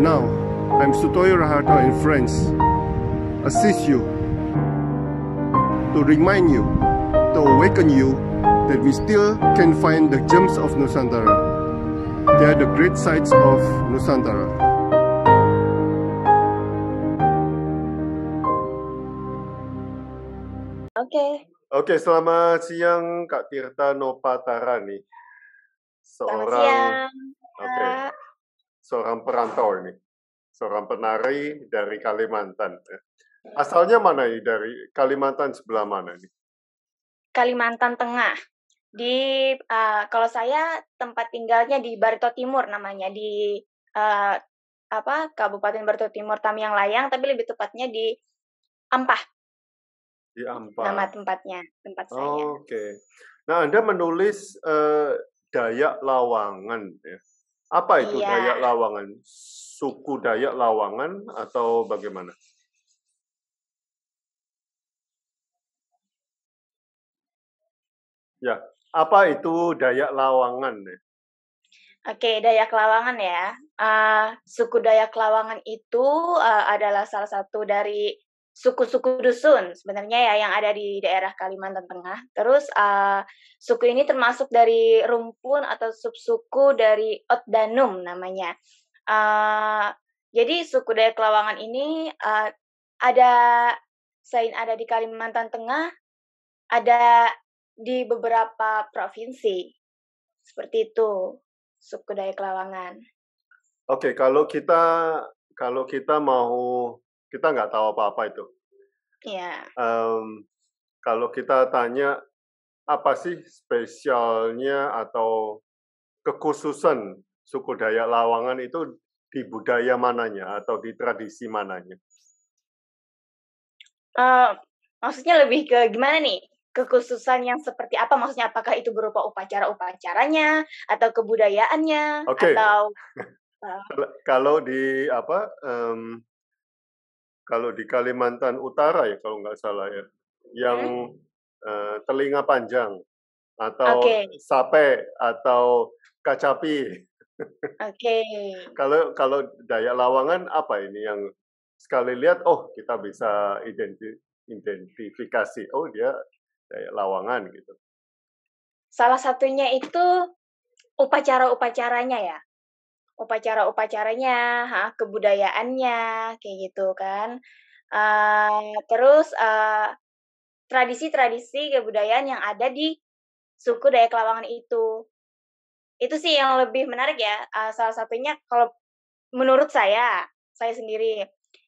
Now, I'm Sutoyo Rahata and friends assist you to remind you, to awaken you that we still can find the gems of Nusantara. They are the great sites of Nusantara. Oke. Okay. Oke, okay, selamat siang Kak Tirta Nopatara nih. Seorang Oke. Okay seorang perantau ini, seorang penari dari Kalimantan. Ya. Asalnya mana ini dari Kalimantan sebelah mana ini? Kalimantan Tengah. Di uh, kalau saya tempat tinggalnya di Barito Timur namanya di uh, apa Kabupaten Barito Timur Tamiang Layang tapi lebih tepatnya di Ampah. Di Ampah. Nama tempatnya, tempat oh, saya. Oke. Okay. Nah, Anda menulis uh, Dayak Lawangan ya. Apa itu iya. Dayak Lawangan? Suku Dayak Lawangan atau bagaimana? Ya, apa itu Dayak Lawangan? Oke, Dayak Lawangan ya. Uh, suku Dayak Lawangan itu uh, adalah salah satu dari suku-suku dusun sebenarnya ya yang ada di daerah Kalimantan Tengah. Terus uh, suku ini termasuk dari rumpun atau subsuku dari Otdanum namanya. Uh, jadi suku Dayak Lawangan ini uh, ada selain ada di Kalimantan Tengah, ada di beberapa provinsi. Seperti itu suku Dayak Lawangan. Oke, okay, kalau kita kalau kita mau kita nggak tahu apa-apa itu. Iya. Yeah. Um, mmm, kalau kita tanya apa sih spesialnya atau kekhususan suku Dayak Lawangan itu di budaya mananya atau di tradisi mananya? Uh, maksudnya lebih ke gimana nih? Kekhususan yang seperti apa? Maksudnya apakah itu berupa upacara-upacaranya atau kebudayaannya okay. atau kalau di apa um, kalau di Kalimantan Utara ya kalau nggak salah ya, yang hmm? uh, telinga panjang atau okay. sape atau kacapi. Oke. Okay. kalau kalau Dayak Lawangan apa ini yang sekali lihat oh kita bisa identi identifikasi oh dia Dayak Lawangan gitu. Salah satunya itu upacara-upacaranya ya upacara-upacaranya, kebudayaannya, kayak gitu kan. Uh, terus tradisi eh, tradisi-tradisi kebudayaan yang ada di suku Dayak Lawangan itu. Itu sih yang lebih menarik ya. Uh, salah satunya kalau menurut saya, saya sendiri,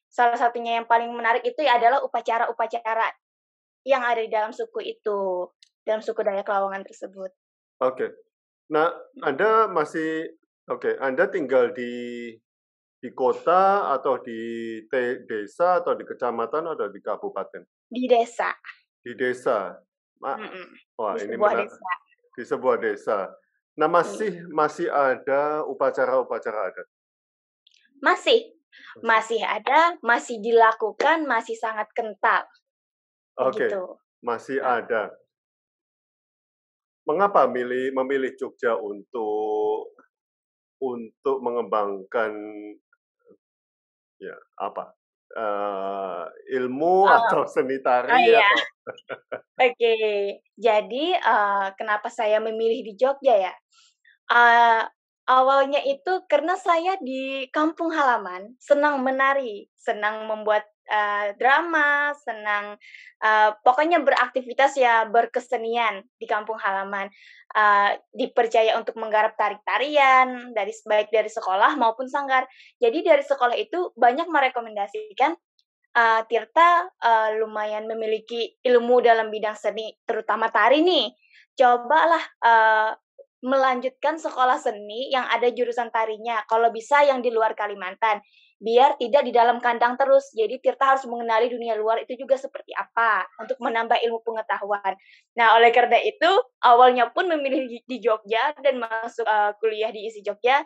salah satunya yang paling menarik itu adalah upacara-upacara yang ada di dalam suku itu, dalam suku Dayak Lawangan tersebut. Oke. Okay. Nah, Anda masih Oke, okay. Anda tinggal di di kota atau di desa atau di kecamatan atau di kabupaten? Di desa. Di desa. Ma, mm Wah, di ini sebuah desa. Di sebuah desa. Nah, masih mm. masih ada upacara-upacara adat. Masih. Masih ada, masih dilakukan, masih sangat kental. Oke. Okay. Gitu. Masih ada. Mengapa milih memilih Jogja untuk untuk mengembangkan ya apa uh, ilmu oh. atau seni tari oh, iya. Oke, okay. jadi uh, kenapa saya memilih di Jogja ya? Uh, awalnya itu karena saya di kampung halaman senang menari, senang membuat Eh, drama, senang uh, pokoknya beraktivitas ya berkesenian di kampung halaman. Uh, dipercaya untuk menggarap tari-tarian dari baik dari sekolah maupun sanggar. Jadi dari sekolah itu banyak merekomendasikan uh, Tirta uh, lumayan memiliki ilmu dalam bidang seni, terutama tari nih. Cobalah uh, melanjutkan sekolah seni yang ada jurusan tarinya, kalau bisa yang di luar Kalimantan biar tidak di dalam kandang terus. Jadi Tirta harus mengenali dunia luar itu juga seperti apa untuk menambah ilmu pengetahuan. Nah, oleh karena itu awalnya pun memilih di Jogja dan masuk uh, kuliah di ISI Jogja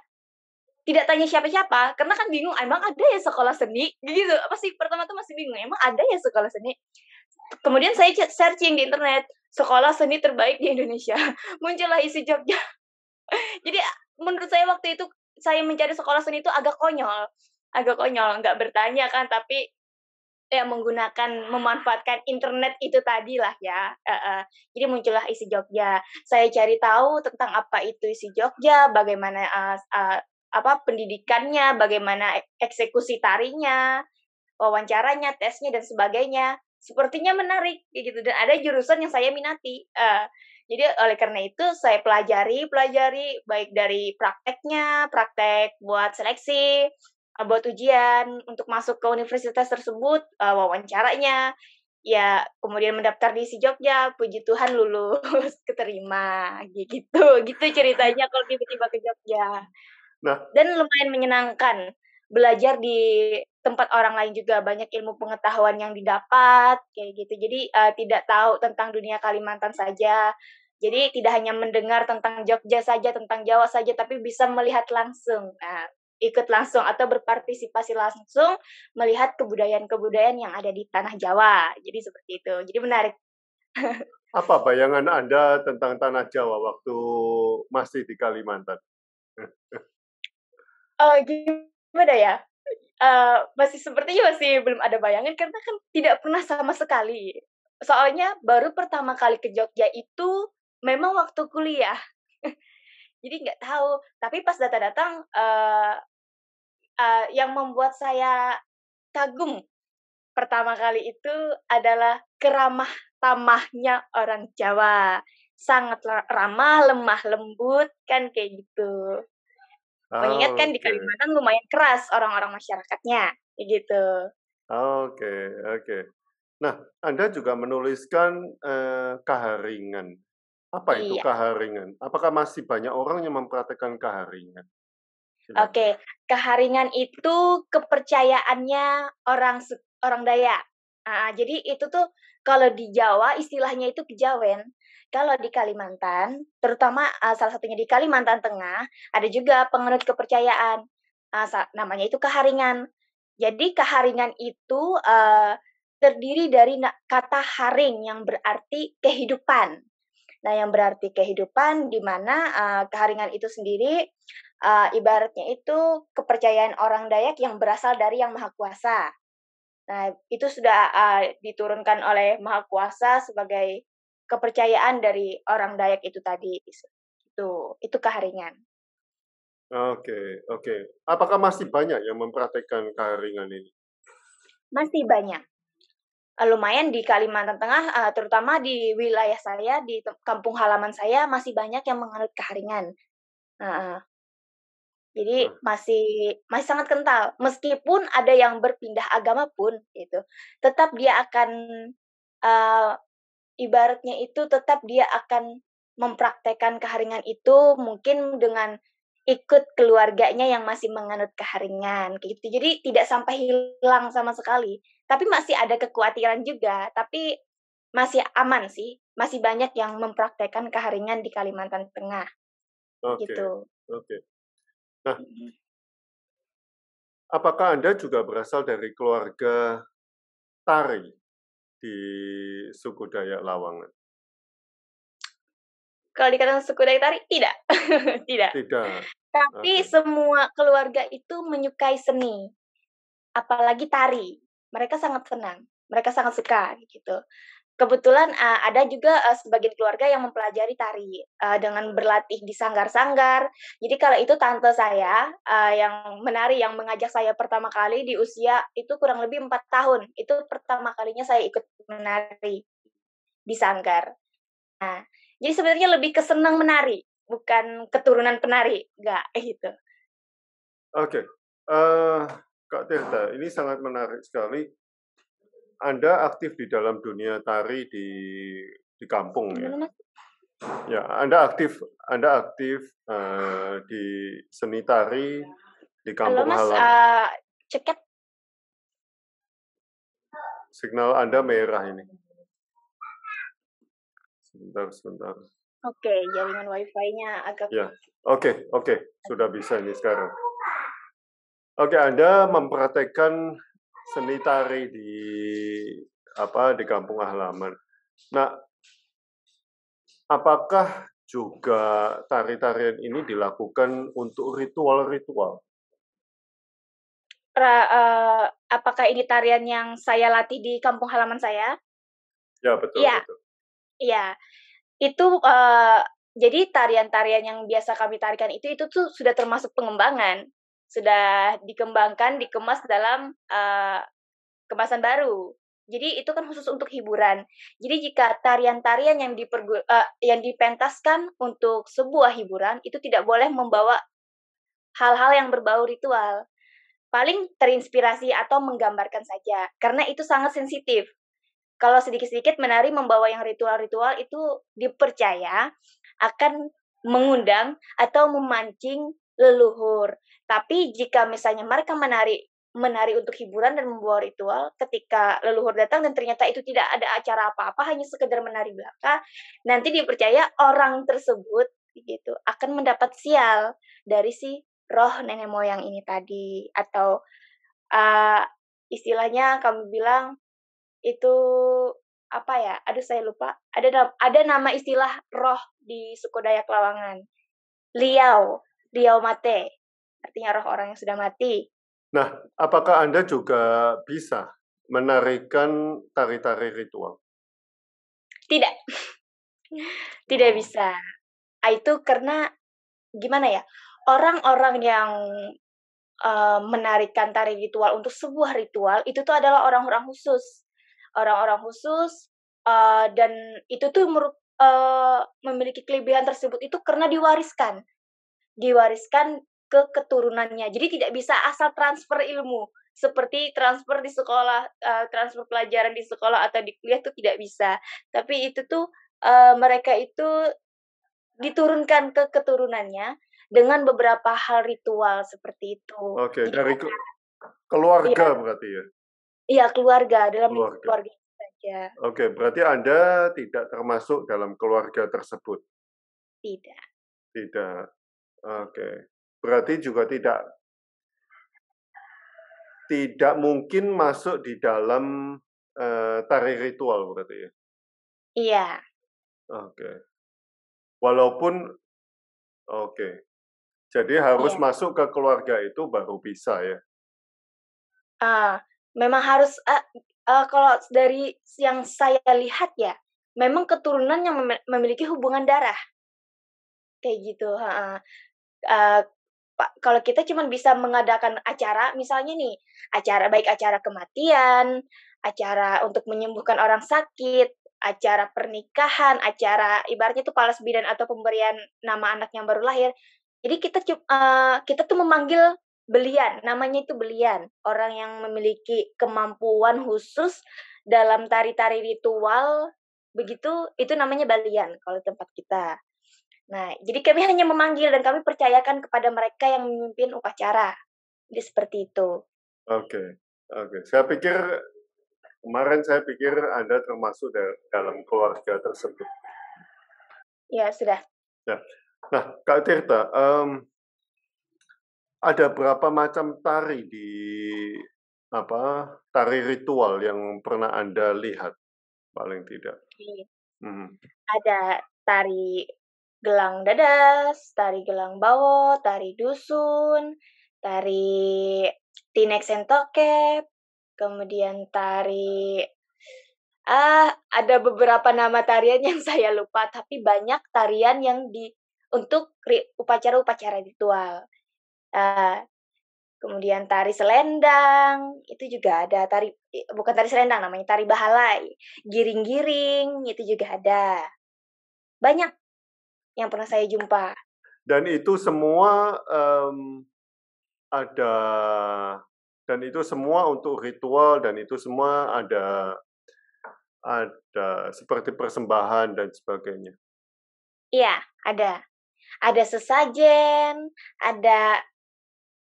tidak tanya siapa-siapa karena kan bingung emang ada ya sekolah seni gitu apa sih pertama tuh masih bingung emang ada ya sekolah seni kemudian saya searching di internet sekolah seni terbaik di Indonesia muncullah isi Jogja jadi menurut saya waktu itu saya mencari sekolah seni itu agak konyol agak konyol nggak bertanya kan tapi ya menggunakan memanfaatkan internet itu tadi lah ya uh, uh. jadi muncullah isi Jogja saya cari tahu tentang apa itu isi Jogja bagaimana uh, uh, apa pendidikannya bagaimana eksekusi tarinya wawancaranya tesnya dan sebagainya sepertinya menarik gitu dan ada jurusan yang saya minati uh, jadi oleh karena itu saya pelajari pelajari baik dari prakteknya praktek buat seleksi buat ujian untuk masuk ke universitas tersebut, uh, wawancaranya, ya kemudian mendaftar di si Jogja, puji Tuhan lulus, keterima, gitu, gitu ceritanya kalau tiba-tiba ke Jogja. Nah. Dan lumayan menyenangkan belajar di tempat orang lain juga banyak ilmu pengetahuan yang didapat kayak gitu. Jadi uh, tidak tahu tentang dunia Kalimantan saja. Jadi tidak hanya mendengar tentang Jogja saja, tentang Jawa saja, tapi bisa melihat langsung. Nah, ikut langsung atau berpartisipasi langsung melihat kebudayaan-kebudayaan yang ada di tanah Jawa. Jadi seperti itu. Jadi menarik. Apa bayangan Anda tentang tanah Jawa waktu masih di Kalimantan? uh, gimana ya? Uh, masih sepertinya masih belum ada bayangan karena kan tidak pernah sama sekali. Soalnya baru pertama kali ke Jogja itu memang waktu kuliah jadi nggak tahu tapi pas data datang uh, eh, uh, eh, yang membuat saya kagum pertama kali itu adalah keramah tamahnya orang Jawa sangat ramah lemah lembut kan kayak gitu oh, mengingatkan okay. di Kalimantan lumayan keras orang-orang masyarakatnya kayak gitu oke oh, oke okay. nah Anda juga menuliskan eh, uh, apa itu iya. keharingan? Apakah masih banyak orang yang mempraktekkan keharingan? Oke, okay. keharingan itu kepercayaannya orang orang Dayak. Nah, jadi itu tuh kalau di Jawa istilahnya itu kejawen. Kalau di Kalimantan, terutama uh, salah satunya di Kalimantan Tengah, ada juga pengenut kepercayaan. Uh, namanya itu keharingan. Jadi keharingan itu uh, terdiri dari kata haring yang berarti kehidupan. Nah, yang berarti kehidupan di mana uh, keharingan itu sendiri uh, ibaratnya itu kepercayaan orang Dayak yang berasal dari Yang Maha Kuasa. Nah, itu sudah uh, diturunkan oleh Maha Kuasa sebagai kepercayaan dari orang Dayak itu tadi. Itu itu keharingan. Oke, okay, oke. Okay. Apakah masih banyak yang mempraktekkan keharingan ini? Masih banyak. Eh, lumayan di Kalimantan Tengah, uh, terutama di wilayah saya, di kampung halaman saya masih banyak yang menganut keharingan. uh, jadi hmm. masih masih sangat kental. Meskipun ada yang berpindah agama pun, itu tetap dia akan uh, ibaratnya itu tetap dia akan mempraktekkan keharingan itu mungkin dengan ikut keluarganya yang masih menganut keharingan gitu. Jadi tidak sampai hilang sama sekali tapi masih ada kekhawatiran juga tapi masih aman sih masih banyak yang mempraktekkan keharingan di Kalimantan Tengah okay. gitu oke okay. nah apakah anda juga berasal dari keluarga tari di suku Dayak Lawangan kalau dikatakan suku Dayak tari tidak tidak tidak tapi okay. semua keluarga itu menyukai seni apalagi tari mereka sangat tenang, mereka sangat suka gitu. Kebetulan uh, ada juga uh, sebagian keluarga yang mempelajari tari uh, dengan berlatih di sanggar-sanggar. Jadi kalau itu tante saya uh, yang menari yang mengajak saya pertama kali di usia itu kurang lebih empat tahun. Itu pertama kalinya saya ikut menari di sanggar. Nah, jadi sebenarnya lebih kesenang menari, bukan keturunan penari, enggak gitu. Oke. Okay. Uh, Kak Tirta, ini sangat menarik sekali. Anda aktif di dalam dunia tari di di kampung ya. Ya, Anda aktif Anda aktif uh, di seni tari di kampung Halo, Mas, halaman. Uh, ceket. Signal Anda merah ini. Sebentar, sebentar. Oke, okay, jaringan fi nya agak. Ya, oke, okay, oke, okay. sudah bisa ini sekarang. Oke, Anda mempraktekkan seni tari di apa di kampung halaman. Nah, apakah juga tari-tarian ini dilakukan untuk ritual-ritual? uh, apakah ini tarian yang saya latih di kampung halaman saya? Ya, betul. Iya. Iya. Itu uh, jadi tarian-tarian yang biasa kami tarikan itu itu tuh sudah termasuk pengembangan sudah dikembangkan dikemas dalam uh, kemasan baru. Jadi itu kan khusus untuk hiburan. Jadi jika tarian-tarian yang uh, yang dipentaskan untuk sebuah hiburan itu tidak boleh membawa hal-hal yang berbau ritual. Paling terinspirasi atau menggambarkan saja karena itu sangat sensitif. Kalau sedikit-sedikit menari membawa yang ritual-ritual itu dipercaya akan mengundang atau memancing leluhur. Tapi jika misalnya mereka menari menari untuk hiburan dan membawa ritual ketika leluhur datang dan ternyata itu tidak ada acara apa-apa hanya sekedar menari belaka nanti dipercaya orang tersebut gitu akan mendapat sial dari si roh nenek moyang ini tadi atau uh, istilahnya kami bilang itu apa ya aduh saya lupa ada ada nama istilah roh di suku Dayak Lawangan liau mate, artinya roh orang yang sudah mati. Nah, apakah Anda juga bisa menarikan tari-tari ritual? Tidak. Tidak oh. bisa. Ah, itu karena gimana ya? Orang-orang yang uh, menarikan tari ritual untuk sebuah ritual itu tuh adalah orang-orang khusus. Orang-orang khusus uh, dan itu tuh uh, memiliki kelebihan tersebut itu karena diwariskan diwariskan ke keturunannya. Jadi tidak bisa asal transfer ilmu seperti transfer di sekolah, eh, transfer pelajaran di sekolah atau di kuliah itu tidak bisa. Tapi itu tuh eh, mereka itu diturunkan ke keturunannya dengan beberapa hal ritual seperti itu. Oke, okay, dari ke keluarga ya. berarti ya. Iya, keluarga dalam keluarga, keluarga saja. Oke, okay, berarti Anda tidak termasuk dalam keluarga tersebut. Tidak. Tidak. Oke. Berarti juga tidak tidak mungkin masuk di dalam uh, tari ritual berarti ya. Iya. Oke. Walaupun oke. Jadi harus iya. masuk ke keluarga itu baru bisa ya. Uh, memang harus uh, uh, kalau dari yang saya lihat ya, memang keturunan yang memiliki hubungan darah kayak gitu ha eh, uh, kalau kita cuma bisa mengadakan acara misalnya nih acara baik acara kematian acara untuk menyembuhkan orang sakit acara pernikahan acara ibaratnya itu palas bidan atau pemberian nama anak yang baru lahir jadi kita uh, kita tuh memanggil belian namanya itu belian orang yang memiliki kemampuan khusus dalam tari-tari ritual begitu itu namanya balian kalau tempat kita Nah, jadi kami hanya memanggil dan kami percayakan kepada mereka yang memimpin upacara. Jadi seperti itu. Oke, okay. oke. Okay. Saya pikir kemarin saya pikir Anda termasuk dalam keluarga tersebut. Ya, sudah. Ya. Nah, Kak Tirta, um, ada berapa macam tari di apa tari ritual yang pernah Anda lihat paling tidak? Hmm. Ada tari gelang dadas, tari gelang bawo, tari dusun, tari tinek sentokep, kemudian tari ah ada beberapa nama tarian yang saya lupa tapi banyak tarian yang di untuk upacara-upacara ritual. Uh, kemudian tari selendang itu juga ada tari bukan tari selendang namanya tari bahalai giring-giring itu juga ada banyak yang pernah saya jumpa. Dan itu semua um, ada dan itu semua untuk ritual dan itu semua ada ada seperti persembahan dan sebagainya. Iya, ada. Ada sesajen, ada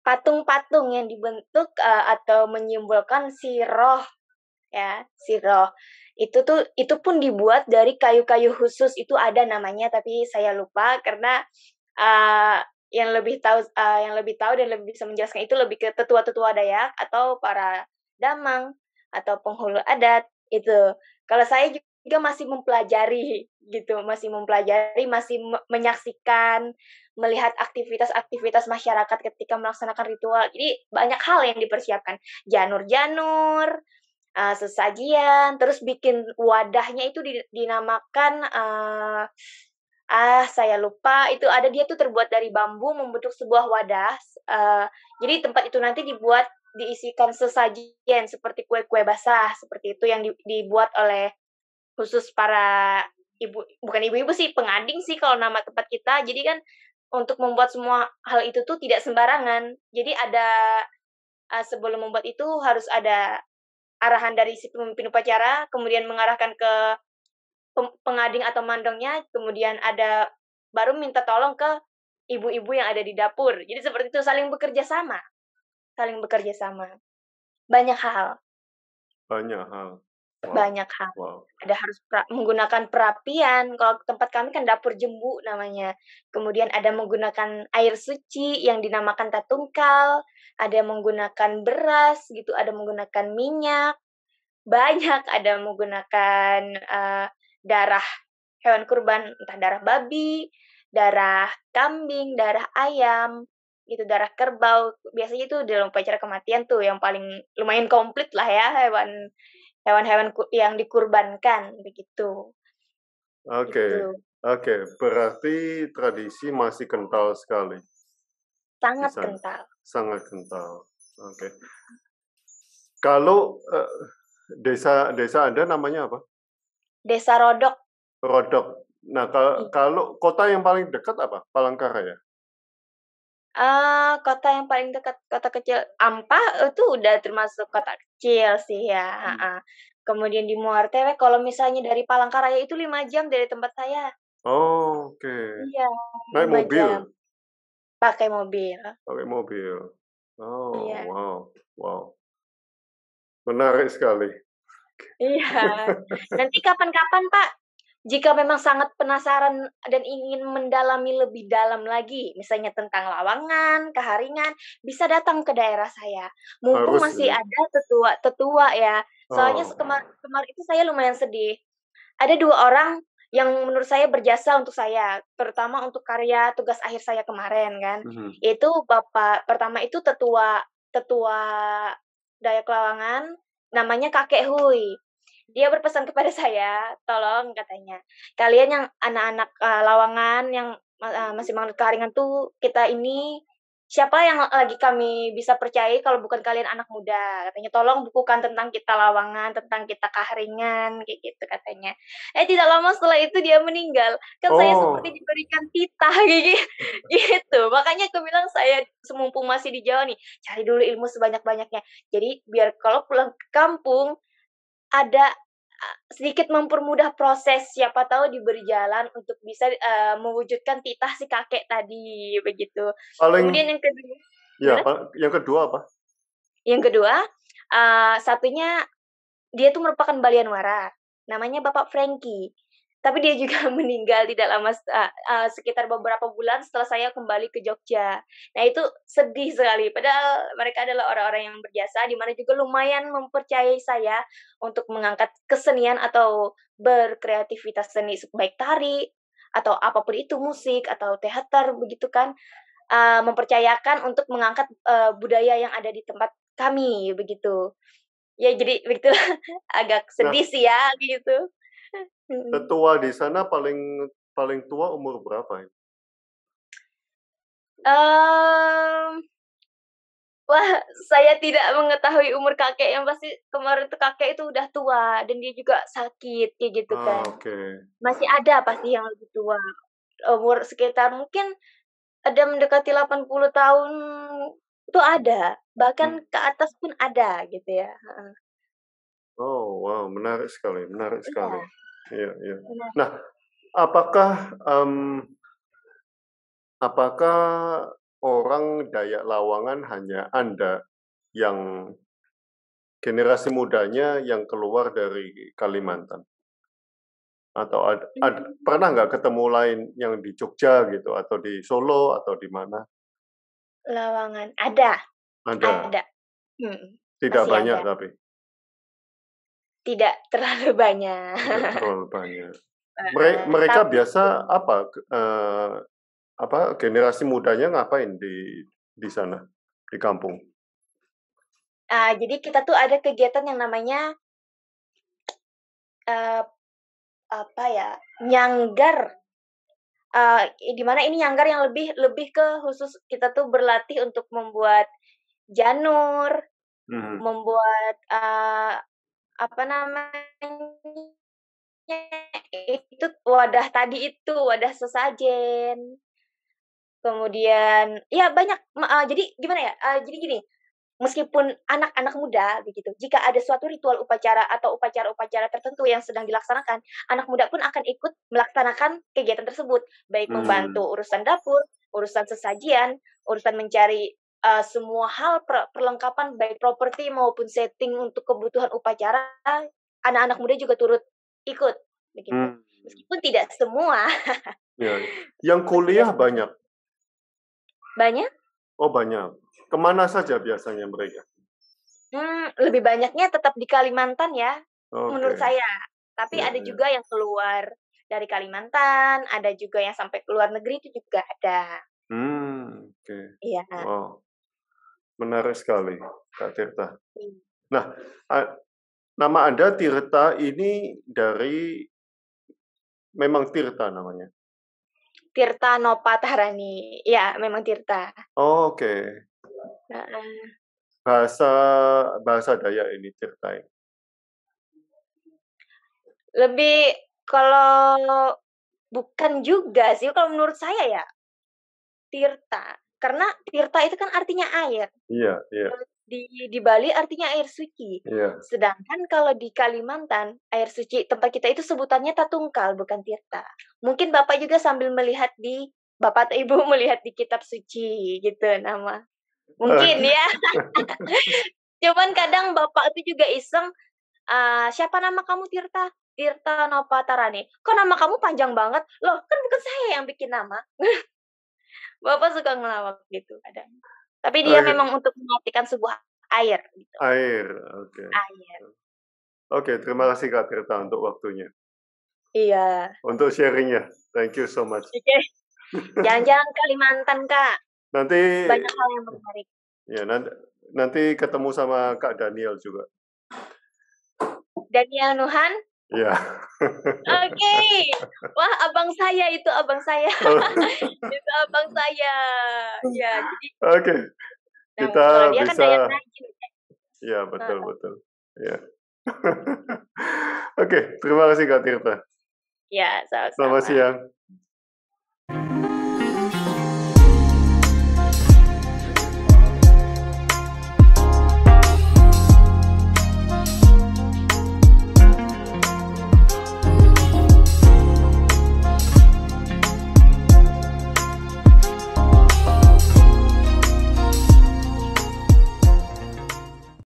patung-patung yang dibentuk uh, atau menyimbolkan si roh ya siroh itu tuh itu pun dibuat dari kayu-kayu khusus itu ada namanya tapi saya lupa karena uh, yang lebih tahu uh, yang lebih tahu dan lebih bisa menjelaskan itu lebih ke tetua-tetua Dayak atau para damang atau penghulu adat itu. Kalau saya juga masih mempelajari gitu, masih mempelajari, masih menyaksikan, melihat aktivitas-aktivitas masyarakat ketika melaksanakan ritual. Jadi banyak hal yang dipersiapkan. Janur-janur, uh, sesajian, terus bikin wadahnya itu dinamakan uh, ah saya lupa itu ada dia tuh terbuat dari bambu membentuk sebuah wadah. Uh, jadi tempat itu nanti dibuat diisikan sesajian seperti kue-kue basah seperti itu yang dibuat oleh khusus para ibu bukan ibu-ibu sih pengading sih kalau nama tempat kita. Jadi kan untuk membuat semua hal itu tuh tidak sembarangan. Jadi ada sebelum membuat itu harus ada arahan dari si pemimpin upacara, kemudian mengarahkan ke pengading atau mandongnya, kemudian ada baru minta tolong ke ibu-ibu yang ada di dapur. Jadi seperti itu saling bekerja sama. Saling bekerja sama. Banyak hal. Banyak hal. Banyak hal. Wow. Ada harus pra menggunakan perapian. Kalau tempat kami kan dapur jembu namanya. Kemudian ada menggunakan air suci yang dinamakan tatungkal, ada menggunakan beras gitu, ada menggunakan minyak. Banyak ada menggunakan uh, darah hewan kurban, entah darah babi, darah kambing, darah ayam, gitu darah kerbau biasanya itu dalam upacara kematian tuh yang paling lumayan komplit lah ya hewan hewan-hewan yang dikurbankan begitu. Oke. Okay. Gitu. Oke, okay. berarti tradisi masih kental sekali. Sangat kental. Sangat kental. Oke. Okay. Kalau uh, desa desa Anda namanya apa? Desa Rodok. Rodok. Nah, kalau kota yang paling dekat apa? Palangkaraya. Uh, kota yang paling dekat, kota kecil Ampah eh, itu udah termasuk kota kecil sih ya, Hmm. Uh, Kemudian di Muartere kalau misalnya dari Palangkaraya itu lima jam dari tempat saya. Oke. Iya, Naik mobil. jam. mobil? Pakai mobil. Pakai mobil. Oh, Iya. wow wow. Menarik sekali. Iya. Nanti kapan-kapan, Pak, jika memang sangat penasaran dan ingin mendalami lebih dalam lagi, misalnya tentang lawangan, keharingan, bisa datang ke daerah saya. Mumpung Harus, masih ya. ada tetua-tetua ya. Soalnya oh. kemarin itu saya lumayan sedih. Ada dua orang yang menurut saya berjasa untuk saya, terutama untuk karya tugas akhir saya kemarin kan. Mm -hmm. Itu Bapak pertama itu tetua tetua Dayak Lawangan namanya Kakek Hui dia berpesan kepada saya, tolong katanya, kalian yang anak-anak uh, lawangan yang uh, masih mengalami keharingan tuh kita ini siapa yang lagi kami bisa percaya kalau bukan kalian anak muda katanya tolong bukukan tentang kita lawangan tentang kita kaharingan kayak gitu katanya eh tidak lama setelah itu dia meninggal kan oh. saya seperti diberikan titah gitu gitu makanya aku bilang saya semumpung masih di Jawa nih cari dulu ilmu sebanyak banyaknya jadi biar kalau pulang ke kampung ada sedikit mempermudah proses siapa tahu di berjalan untuk bisa uh, mewujudkan titah si kakek tadi begitu. Paling, Kemudian yang kedua. Ya, yang kedua apa? Yang kedua, uh, satunya dia tuh merupakan balian warak. Namanya Bapak Frankie tapi dia juga meninggal tidak lama uh, uh, sekitar beberapa bulan setelah saya kembali ke Jogja. Nah itu sedih sekali. Padahal mereka adalah orang-orang yang berjasa, di mana juga lumayan mempercayai saya untuk mengangkat kesenian atau berkreativitas seni baik tari atau apapun itu musik atau teater begitu kan uh, mempercayakan untuk mengangkat uh, budaya yang ada di tempat kami begitu. Ya jadi begitulah agak nah. sedih sih ya gitu Tetua di sana paling paling tua umur berapa ya? Um, wah, saya tidak mengetahui umur kakek. Yang pasti kemarin itu kakek itu udah tua dan dia juga sakit kayak gitu ah, kan. okay. Masih ada pasti yang lebih tua. Umur sekitar mungkin ada mendekati 80 tahun itu ada. Bahkan hmm. ke atas pun ada gitu ya. Oh, wow, menarik sekali, menarik iya. sekali. Ya. Iya, iya, iya. Nah, apakah um, apakah orang Dayak Lawangan hanya Anda yang generasi mudanya yang keluar dari Kalimantan? Atau ada, iya. ada, pernah nggak ketemu lain yang di Jogja gitu, atau di Solo, atau di mana? Lawangan, ada. Ada? Ada. Hmm, Tidak banyak ada. tapi? tidak terlalu banyak. Tidak terlalu banyak. Mereka, mereka Tapi, biasa apa uh, apa generasi mudanya ngapain di di sana di kampung? Uh, jadi kita tuh ada kegiatan yang namanya uh, apa ya nyanggar. Uh, di mana ini nyanggar yang lebih lebih ke khusus kita tuh berlatih untuk membuat janur, hmm. membuat apa namanya itu wadah tadi itu wadah sesajen kemudian ya banyak uh, jadi gimana ya uh, jadi gini meskipun anak-anak muda begitu jika ada suatu ritual upacara atau upacara-upacara tertentu yang sedang dilaksanakan anak muda pun akan ikut melaksanakan kegiatan tersebut baik hmm. membantu urusan dapur urusan sesajian urusan mencari uh, semua hal per perlengkapan baik properti maupun setting untuk kebutuhan upacara anak-anak muda juga turut ikut begitu hmm. meskipun tidak semua ya. yang kuliah banyak banyak oh banyak kemana saja biasanya mereka hmm, lebih banyaknya tetap di Kalimantan ya okay. menurut saya tapi ya, ada ya. juga yang keluar dari Kalimantan ada juga yang sampai ke luar negeri itu juga ada hmm oke okay. iya wow oh. Menarik sekali, Kak Tirta. Iya. Nah, nama Anda Tirta ini dari memang Tirta namanya. Tirta Nopatarani. Ya, memang Tirta. Oh, Oke. Okay. bahasa bahasa Dayak ini Tirta ini. Lebih kalau bukan juga sih kalau menurut saya ya Tirta karena tirta itu kan artinya air. Iya, iya. Di di Bali artinya air suci. Iya. Sedangkan kalau di Kalimantan, air suci tempat kita itu sebutannya tatungkal bukan tirta. Mungkin Bapak juga sambil melihat di Bapak atau Ibu melihat di kitab suci gitu nama. Eh. Mungkin ya. Cuman kadang Bapak itu juga iseng uh, siapa nama kamu Tirta? Tirta Nopatarani. Kok nama kamu panjang banget? Loh, kan bukan saya yang bikin nama. Bapak suka ngelawak gitu kadang. Tapi dia oh, air. Iya. memang untuk mengartikan sebuah air. Gitu. Air, oke. Okay. Air. Oke, okay, terima kasih Kak Tirta untuk waktunya. Iya. Untuk sharingnya, thank you so much. Oke. Okay. Jangan-jangan Kalimantan Kak. Nanti. Banyak hal yang menarik. Ya nanti nanti ketemu sama Kak Daniel juga. Daniel Nuhan. Iya. Oke. Okay. Wah, abang saya itu abang saya. Oh. itu abang saya. Ya, Oke. Okay. Nah, kita dia kan bisa kan betul betul. Iya. Oke, okay, terima kasih Kak Tirta. Ya, sama-sama. Selamat siang.